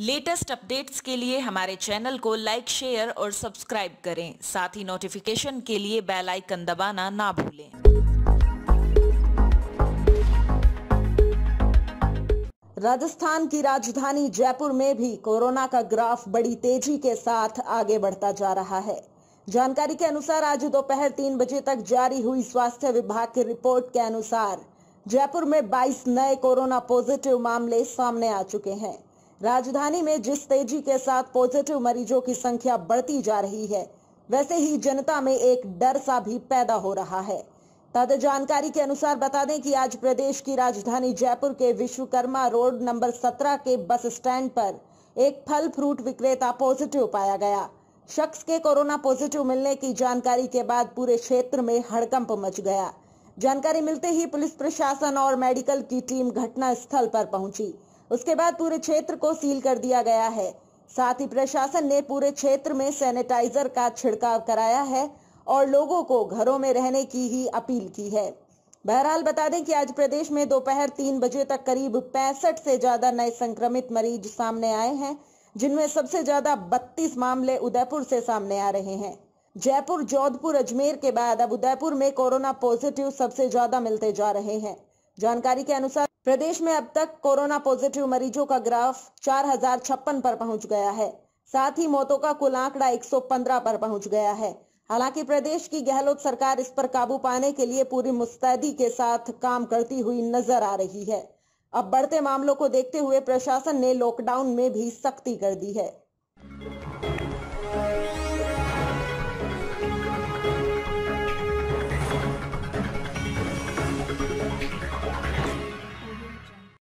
latest updates के लिए हमारे चैनल को लाइक शेयर और सब्सक्राइब करें साथ ही नोटिफिकेशन के लिए बेल आइकन दबाना ना भूलें राजस्थान की राजधानी जयपुर में भी कोरोना का ग्राफ बड़ी तेजी के साथ आगे बढ़ता जा रहा है जानकारी के अनुसार आज दोपहर तीन बजे तक जारी हुई स्वास्थ्य विभाग की रिपोर्ट के अनुसार जयपुर में 22 नए कोरोना पॉजिटिव मामले सामने आ चुके हैं राजधानी में जिस तेजी के साथ पॉजिटिव मरीजों की संख्या बढ़ती जा रही है वैसे ही जनता में एक डर सा भी पैदा हो रहा है ताजा जानकारी के अनुसार बता दें कि आज प्रदेश की राजधानी जयपुर के विश्वकर्मा रोड नंबर 17 के बस स्टैंड पर एक फल फ्रूट विक्रेता पॉजिटिव पाया गया शख्स के कोरोना पॉजिटिव मिलने की जानकारी के बाद पूरे क्षेत्र में हड़कंप मच गया जानकारी मिलते ही पुलिस प्रशासन और मेडिकल की टीम घटना स्थल पर पहुंची उसके बाद पूरे क्षेत्र को सील कर दिया गया है साथ ही प्रशासन ने पूरे क्षेत्र में सैनिटाइजर का छिड़काव कराया है और लोगों को घरों में रहने की ही अपील की है बहरहाल बता दें कि आज प्रदेश में दोपहर तीन बजे तक करीब पैंसठ से ज्यादा नए संक्रमित मरीज सामने आए हैं जिनमें सबसे ज्यादा बत्तीस मामले उदयपुर से सामने आ रहे हैं जयपुर जोधपुर अजमेर के बाद अब उदयपुर में कोरोना पॉजिटिव सबसे ज्यादा मिलते जा रहे हैं जानकारी के अनुसार प्रदेश में अब तक कोरोना पॉजिटिव मरीजों का ग्राफ चार हजार छप्पन पर पहुंच गया है साथ ही मौतों का कुल आंकड़ा 115 पर पहुंच गया है हालांकि प्रदेश की गहलोत सरकार इस पर काबू पाने के लिए पूरी मुस्तैदी के साथ काम करती हुई नजर आ रही है अब बढ़ते मामलों को देखते हुए प्रशासन ने लॉकडाउन में भी सख्ती कर दी है